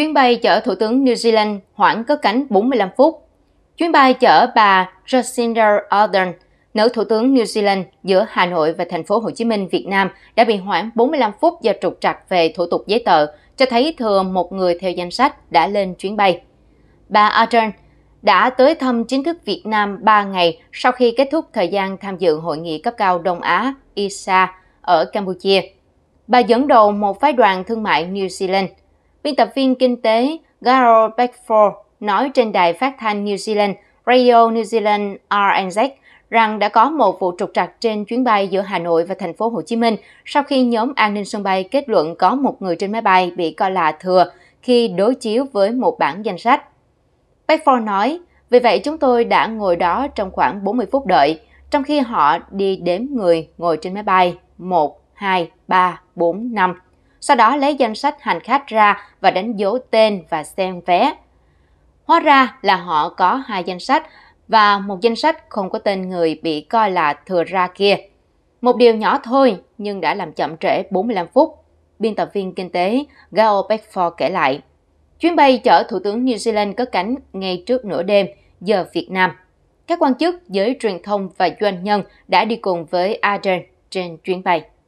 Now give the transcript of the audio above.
Chuyến bay chở Thủ tướng New Zealand hoãn cất cánh 45 phút. Chuyến bay chở bà Jacinda Ardern, nữ Thủ tướng New Zealand giữa Hà Nội và thành phố Hồ Chí Minh, Việt Nam đã bị hoãn 45 phút do trục trặc về thủ tục giấy tờ, cho thấy thừa một người theo danh sách đã lên chuyến bay. Bà Ardern đã tới thăm chính thức Việt Nam 3 ngày sau khi kết thúc thời gian tham dự hội nghị cấp cao Đông Á ISA ở Campuchia. Bà dẫn đầu một phái đoàn thương mại New Zealand – Biên tập viên kinh tế Garo Beckford nói trên đài phát thanh New Zealand Radio New Zealand RNZ rằng đã có một vụ trục trặc trên chuyến bay giữa Hà Nội và thành phố Hồ Chí Minh sau khi nhóm an ninh sân bay kết luận có một người trên máy bay bị coi là thừa khi đối chiếu với một bản danh sách. Beckford nói, vì vậy chúng tôi đã ngồi đó trong khoảng 40 phút đợi, trong khi họ đi đếm người ngồi trên máy bay 1, 2, 3, 4, 5 sau đó lấy danh sách hành khách ra và đánh dấu tên và xem vé. Hóa ra là họ có hai danh sách và một danh sách không có tên người bị coi là thừa ra kia. Một điều nhỏ thôi nhưng đã làm chậm trễ 45 phút. Biên tập viên kinh tế Gao Beckford kể lại. Chuyến bay chở Thủ tướng New Zealand cất cánh ngay trước nửa đêm giờ Việt Nam. Các quan chức, giới truyền thông và doanh nhân đã đi cùng với Aden trên chuyến bay.